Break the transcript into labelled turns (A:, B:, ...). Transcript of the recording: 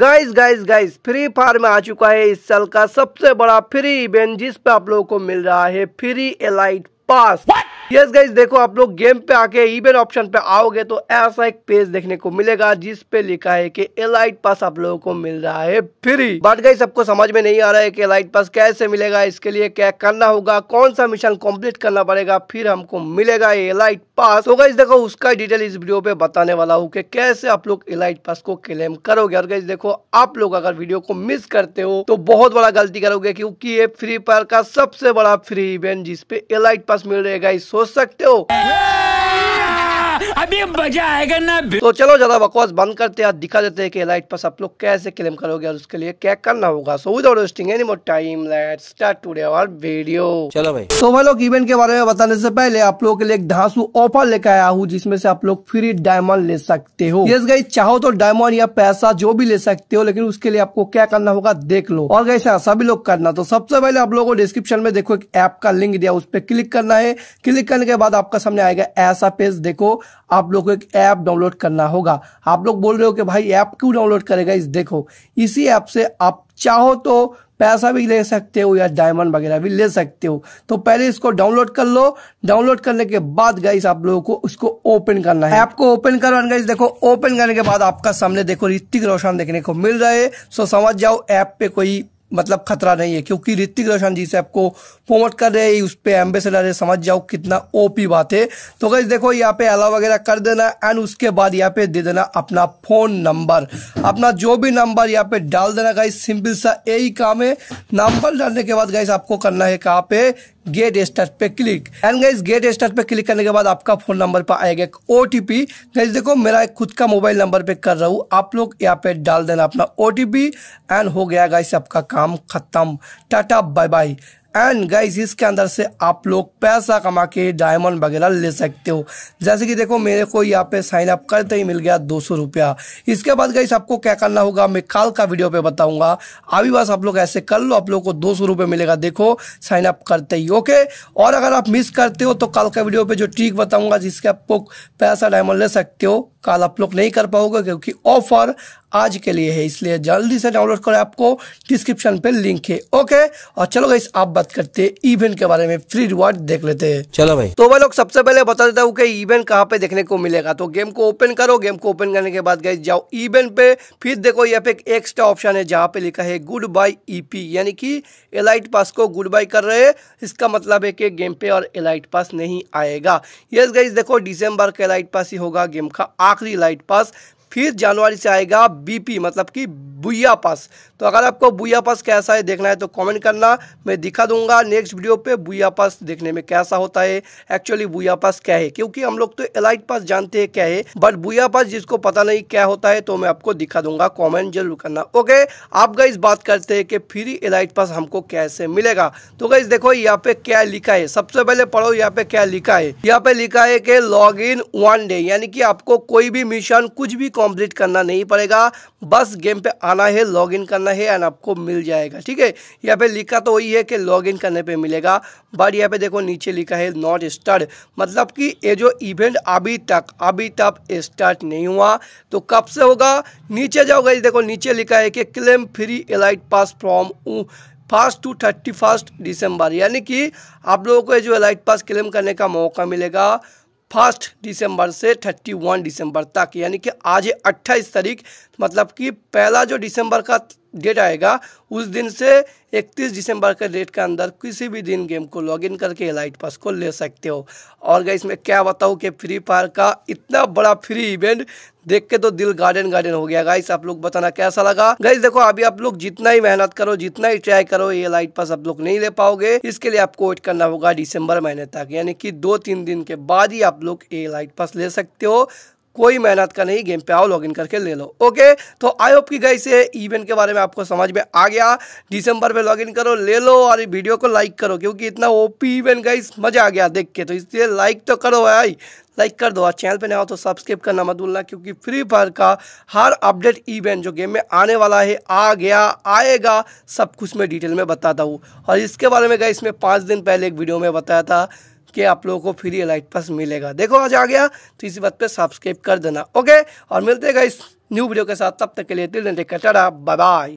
A: Guys guys guys Free Fire में आ चुका है इस साल का सबसे बड़ा फ्री इवेंट जिस पे आप लोगों को मिल रहा है free elite pass What? Yes guys देखो आप लोग गेम पे आके इवेंट ऑप्शन पे आओगे तो ऐसा एक पेज देखने को मिलेगा जिस पे लिखा है कि एलाइट पास आप लोगों को मिल रहा है फ्री बट गाइज सबको समझ में नहीं आ रहा है कि एलाइट पास कैसे मिलेगा इसके लिए क्या करना होगा कौन सा मिशन कम्प्लीट करना पड़ेगा फिर हमको मिलेगा ये एलाइट पास तो गाइज देखो उसका डिटेल इस वीडियो पे बताने वाला हूँ की कैसे आप लोग एलाइट पास को क्लेम करोगे और गाइज देखो आप लोग अगर वीडियो को मिस करते हो तो बहुत बड़ा गलती करोगे क्योंकि ये फ्री फायर का सबसे बड़ा फ्री इवेंट जिसपे एलाइट पास मिल रहेगा इस सकते हो अभी मजा आएगा ना तो चलो ज्यादा बकवास बंद करते हैं दिखा देते हैं कि लाइट पास आप लोग कैसे क्लेम करोगे और उसके लिए क्या करना होगा so without wasting any more time let's start today our video चलो भाई तो भाई लोग इवेंट के बारे में बताने से पहले आप लोगों के लिए एक धांसू ऑफर लेकर आया हूँ जिसमे से आप लोग फ्री डायमंड ले सकते हो यस गई चाहो तो डायमंड या पैसा जो भी ले सकते हो लेकिन उसके लिए आपको क्या करना होगा देख लो और गई हाँ, सभी लोग करना तो सबसे पहले आप लोगों को डिस्क्रिप्शन में देखो एक ऐप का लिंक दिया उस पर क्लिक करना है क्लिक करने के बाद आपका सामने आएगा ऐसा पेज देखो आप लोग को एक ऐप डाउनलोड करना होगा आप लोग बोल रहे हो कि भाई ऐप क्यों डाउनलोड करेगा इस देखो इसी ऐप से आप चाहो तो पैसा भी ले सकते हो या डायमंड वगैरह भी ले सकते हो तो पहले इसको डाउनलोड कर लो डाउनलोड करने के बाद गाइस आप लोगों को इसको ओपन करना है ऐप को ओपन करवाना गाइस देखो ओपन करने के बाद आपका सामने देखो ऋतिक रोशन देखने को मिल रहा है सो समझ जाओ ऐप पे कोई मतलब खतरा नहीं है क्योंकि ऋतिक रोशन जी से आपको प्रमोट कर रहे हैं उस पर एम्बेसडर है समझ जाओ कितना ओपी बात है तो गई देखो यहाँ पे अलाव वगैरह कर देना एंड उसके बाद यहाँ पे दे देना अपना फोन नंबर अपना जो भी नंबर यहाँ पे डाल देना गाइस सिंपल सा यही काम है नंबर डालने के बाद गाइस आपको करना है कहाँ पे गेट स्टार पे click and guys get star पे क्लिक करने के बाद आपका फोन नंबर पर आएगा एक ओ टी पी देखो मेरा खुद का मोबाइल नंबर पे कर रहा हूँ आप लोग यहाँ पे डाल देना अपना ओ टी एंड हो गया गाइस आपका काम खत्म tata bye bye and guys इसके अंदर से आप लोग पैसा कमा के डायमंड वगैरह ले सकते हो जैसे कि देखो मेरे को यहाँ पे साइन अप करते ही मिल गया दो सौ रुपया इसके बाद गाइस आपको क्या करना होगा मैं काल का वीडियो पे बताऊंगा अभी बस आप लोग ऐसे कर लो आप लोग को दो सौ रुपये मिलेगा देखो साइन अप करते ही ओके और अगर आप मिस करते हो तो कल का वीडियो पर जो ट्रिक बताऊँगा जिसके आपको पैसा डायमंड ले सकते हो कल आप लोग नहीं कर पाओगे क्योंकि ऑफर आज के लिए है इसलिए जल्दी से डाउनलोड करें आपको डिस्क्रिप्शन पे लिंक है ओके और चलो गई आप बात करते हैं इवेंट के बारे में फ्री रिवार्ड देख लेते हैं चलो भाई तो भाई लोग सबसे पहले बता देता हूँ की इवेंट कहाँ पे देखने को मिलेगा तो गेम को ओपन करो गेम को ओपन करने के बाद गाइस जाओ इवेंट पे फिर देखो यहाँ पे एक्स्ट्रा ऑप्शन है जहाँ पे लिखा है गुड बाई ईपी यानी कि एलाइट पास को गुड बाई कर रहे हैं इसका मतलब है कि गेम पे और एलाइट पास नहीं आएगा यस गई देखो डिसम्बर का एलाइट पास ही होगा गेम का आखिरी लाइट पास फिर जनवरी से आएगा बीपी मतलब कि बुया पास तो अगर आपको बुया पास कैसा है देखना है तो कमेंट करना मैं दिखा दूंगा नेक्स्ट वीडियो पे बुया पास देखने में कैसा होता है एक्चुअली बुया पास क्या है क्योंकि हम लोग तो एलाइट पास जानते हैं क्या है बट बुया पास जिसको पता नहीं क्या होता है तो मैं आपको दिखा दूंगा कॉमेंट जरूर करना ओके आप गई बात करते हैं कि फ्री एलाइट पास हमको कैसे मिलेगा तो गई देखो यहाँ पे क्या लिखा है सबसे पहले पढ़ो यहाँ पे क्या लिखा है यहाँ पे लिखा है कि लॉग इन वन डे यानी कि आपको कोई भी मिशन कुछ भी कंप्लीट करना नहीं पड़ेगा बस गेम पे आ आना है लॉगिन करना है एंड आपको मिल जाएगा ठीक है यहाँ पे लिखा तो वही है कि लॉगिन करने पे मिलेगा बट यहाँ पे देखो नीचे लिखा है नॉट स्टार्ट मतलब कि ये जो इवेंट अभी तक अभी तक स्टार्ट नहीं हुआ तो कब से होगा नीचे जाओगे देखो नीचे लिखा है कि claim free elite pass from uh first to thirty first December यानी कि आप लोगों को जो एलाइट पास क्लेम करने का मौका मिलेगा फर्स्ट दिसंबर से 31 दिसंबर तक यानी कि आज अट्ठाईस तारीख मतलब कि पहला जो दिसंबर का डेट आएगा उस दिन से 31 दिसंबर के डेट के अंदर किसी भी दिन गेम को लॉगिन करके लाइट पास को ले सकते हो और गई इसमें क्या बताऊँ कि फ्री फायर का इतना बड़ा फ्री इवेंट देख के तो दिल गार्डन गार्डन हो गया गाइस आप लोग बताना कैसा लगा गाइस देखो अभी आप लोग जितना ही मेहनत करो जितना ही ट्राई करो ये लाइट पास आप लोग नहीं ले पाओगे इसके लिए आपको वेट करना होगा दिसंबर महीने तक यानी कि दो तीन दिन के बाद ही आप लोग ये लाइट पास ले सकते हो कोई मेहनत का नहीं गेम पे आओ लॉगिन करके ले लो ओके तो आई होप कि गई से इवेंट के बारे में आपको समझ में आ गया दिसंबर में लॉगिन करो ले लो और वीडियो को लाइक करो क्योंकि इतना ओपी इवेंट गई मज़ा आ गया देख के तो इसलिए लाइक तो करो भाई लाइक कर दो और चैनल पे नया हो तो सब्सक्राइब करना मत भूलना क्योंकि फ्री फायर का हर अपडेट इवेंट जो गेम में आने वाला है आ गया आएगा सब कुछ मैं डिटेल में बताता हूँ और इसके बारे में गई इसमें पाँच दिन पहले एक वीडियो में बताया था कि आप लोगों को फ्री एलाइट पास मिलेगा देखो आज आ गया तो इसी बात पे सब्सक्राइब कर देना ओके और मिलते हैं इस न्यू वीडियो के साथ तब तक के लिए दिल दिन टेक बाय बाय